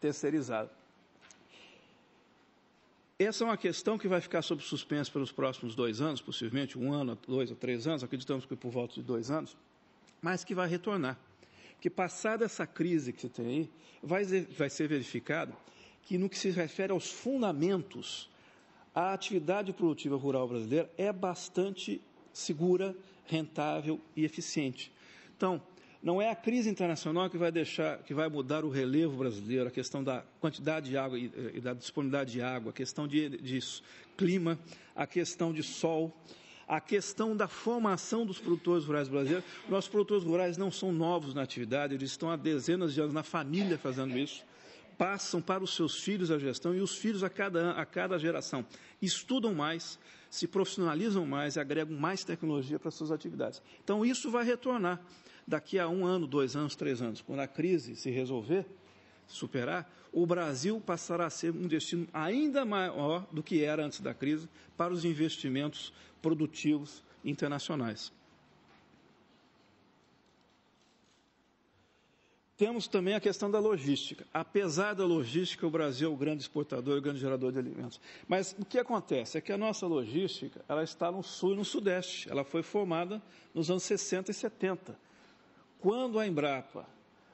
terceirizado. Essa é uma questão que vai ficar sob suspenso pelos próximos dois anos, possivelmente um ano, dois ou três anos, acreditamos que por volta de dois anos, mas que vai retornar. que passada essa crise que você tem aí, vai, vai ser verificado que no que se refere aos fundamentos, a atividade produtiva rural brasileira é bastante segura, rentável e eficiente. Então, não é a crise internacional que vai deixar, que vai mudar o relevo brasileiro, a questão da quantidade de água e, da disponibilidade de água, a questão de, de clima, a questão de sol, a questão da formação dos produtores rurais brasileiros. Nossos produtores rurais não são novos na atividade, eles estão há dezenas de anos na família fazendo isso passam para os seus filhos a gestão e os filhos a cada, a cada geração estudam mais, se profissionalizam mais e agregam mais tecnologia para suas atividades. Então, isso vai retornar daqui a um ano, dois anos, três anos, quando a crise se resolver, superar, o Brasil passará a ser um destino ainda maior do que era antes da crise para os investimentos produtivos internacionais. Temos também a questão da logística. Apesar da logística, o Brasil é o grande exportador e o grande gerador de alimentos. Mas o que acontece é que a nossa logística ela está no sul e no sudeste. Ela foi formada nos anos 60 e 70. Quando a Embrapa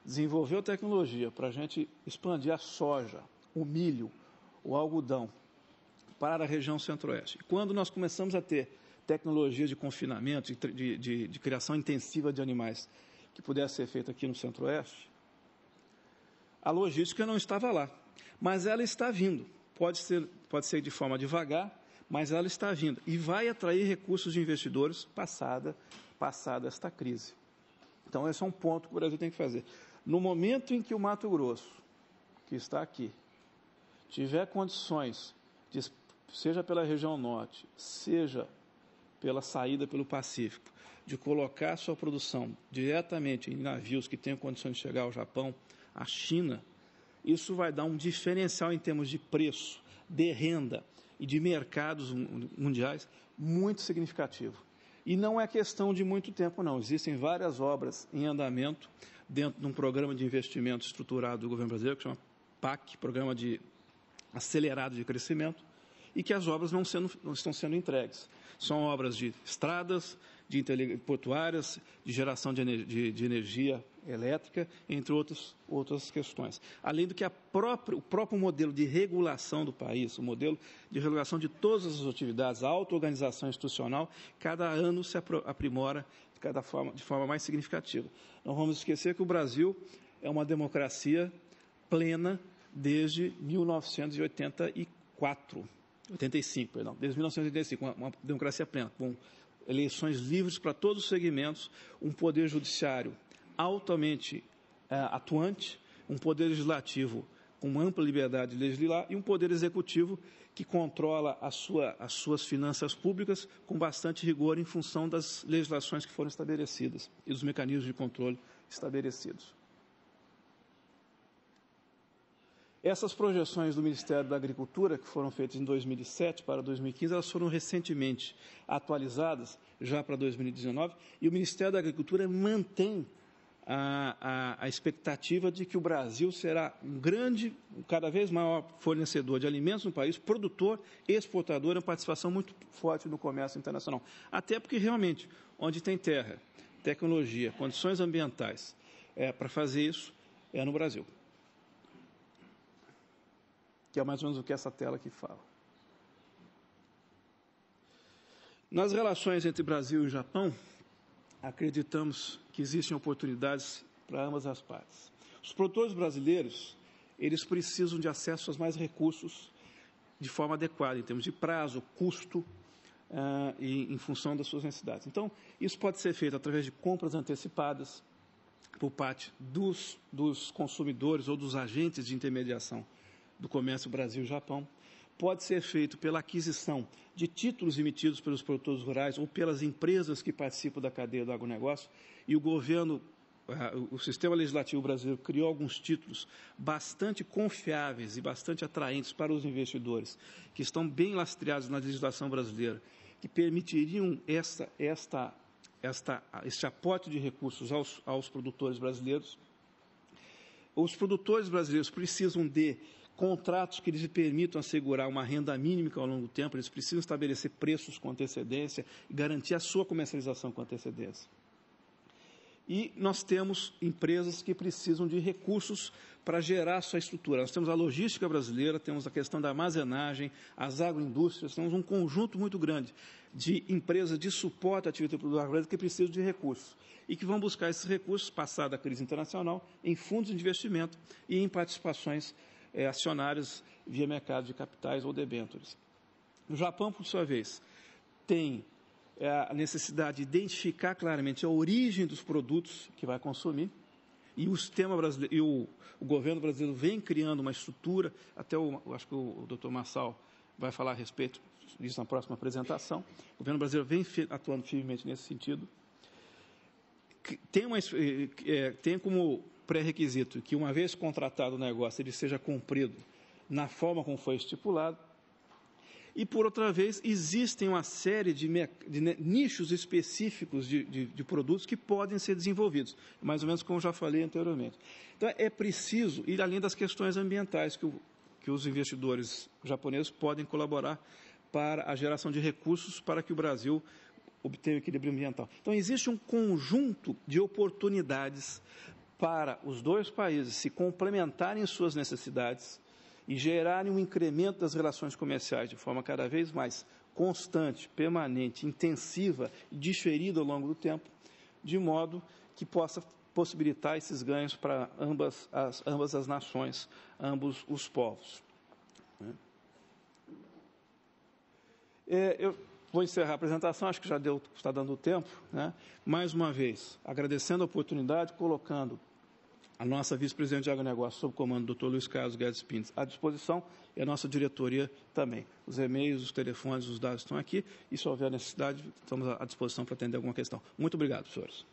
desenvolveu tecnologia para a gente expandir a soja, o milho, o algodão para a região centro-oeste, quando nós começamos a ter tecnologia de confinamento, de, de, de, de criação intensiva de animais que pudesse ser feita aqui no centro-oeste, a logística não estava lá, mas ela está vindo. Pode ser, pode ser de forma devagar, mas ela está vindo e vai atrair recursos de investidores passada, passada esta crise. Então, esse é um ponto que o Brasil tem que fazer. No momento em que o Mato Grosso, que está aqui, tiver condições, de, seja pela região norte, seja pela saída pelo Pacífico, de colocar sua produção diretamente em navios que tenham condições de chegar ao Japão, à China, isso vai dar um diferencial em termos de preço, de renda e de mercados mundiais muito significativo. E não é questão de muito tempo, não. Existem várias obras em andamento dentro de um programa de investimento estruturado do governo brasileiro, que chama PAC Programa de Acelerado de Crescimento e que as obras não, sendo, não estão sendo entregues. São obras de estradas, de portuárias, de geração de, de, de energia elétrica, entre outros, outras questões. Além do que própria, o próprio modelo de regulação do país, o modelo de regulação de todas as atividades, a auto-organização institucional, cada ano se aprimora de, cada forma, de forma mais significativa. Não vamos esquecer que o Brasil é uma democracia plena desde 1984. 85, perdão, desde 1985, uma, uma democracia plena, com eleições livres para todos os segmentos, um poder judiciário altamente é, atuante, um poder legislativo com ampla liberdade de legislar e um poder executivo que controla sua, as suas finanças públicas com bastante rigor em função das legislações que foram estabelecidas e dos mecanismos de controle estabelecidos. Essas projeções do Ministério da Agricultura, que foram feitas em 2007 para 2015, elas foram recentemente atualizadas já para 2019, e o Ministério da Agricultura mantém a, a, a, expectativa de que o Brasil será um grande, cada vez maior fornecedor de alimentos no país, produtor, exportador, uma participação muito forte no comércio internacional. Até porque, realmente, onde tem terra, tecnologia, condições ambientais é, para fazer isso, é no Brasil que é mais ou menos o que essa tela aqui fala. Nas relações entre Brasil e Japão, acreditamos que existem oportunidades para ambas as partes. Os produtores brasileiros, eles precisam de acesso aos mais recursos de forma adequada, em termos de prazo, custo, Uh, e, em função das suas necessidades. Então, isso pode ser feito através de compras antecipadas por parte dos, dos consumidores ou dos agentes de intermediação do Comércio Brasil-Japão, pode ser feito pela aquisição de títulos emitidos pelos produtores rurais ou pelas empresas que participam da cadeia do agronegócio, e o governo eh, o sistema legislativo brasileiro criou alguns títulos bastante confiáveis e bastante atraentes para os investidores, que estão bem lastreados na legislação brasileira, que permitiriam esta, esta, esta, este aporte de recursos aos, aos produtores brasileiros. Os produtores brasileiros precisam de contratos que lhes permitam assegurar uma renda mínima ao longo do tempo, eles precisam estabelecer preços com antecedência e garantir a sua comercialização com antecedência. E nós temos empresas que precisam de recursos para gerar sua estrutura. Nós temos a logística brasileira, temos a questão da armazenagem, as agroindústrias, temos um conjunto muito grande de empresas de suporte à atividade produtiva brasileira que precisam de recursos e que vão buscar esses recursos, passada a crise internacional, em fundos de investimento e em participações é, acionários via mercado de capitais ou debêntures. O Japão, por sua vez, tem é, a necessidade de identificar claramente a origem dos produtos que vai consumir, e o sistema brasileiro, e o, o, governo brasileiro vem criando uma estrutura, até o, acho que o, o doutor Massal vai falar a respeito disso na próxima apresentação. O governo brasileiro vem atuando firmemente nesse sentido. Tem, uma, é, é, tem como pré-requisito que, uma vez contratado o negócio, ele seja cumprido na forma como foi estipulado. E, por outra vez, existem uma série de, de nichos específicos de, de, de, produtos que podem ser desenvolvidos, mais ou menos como já falei anteriormente. Então, é preciso ir além das questões ambientais que, o, que os investidores japoneses podem colaborar para a geração de recursos para que o Brasil obtenha o equilíbrio ambiental. Então, existe um conjunto de oportunidades para os dois países se complementarem em suas necessidades e gerarem um incremento das relações comerciais de forma cada vez mais constante, permanente, intensiva e diferida ao longo do tempo, de modo que possa possibilitar esses ganhos para ambas as, ambas as nações, ambos os povos. Né? É, eu vou encerrar a apresentação, acho que já deu, está dando tempo. Né? Mais uma vez, agradecendo a oportunidade, colocando a nossa vice-presidente de agronegócio, sob comando do Dr. Luiz Carlos Guedes Pintes, à disposição e a nossa diretoria também. Os e-mails, os telefones, os dados estão aqui e se houver necessidade, estamos à disposição para atender alguma questão. Muito obrigado, senhores.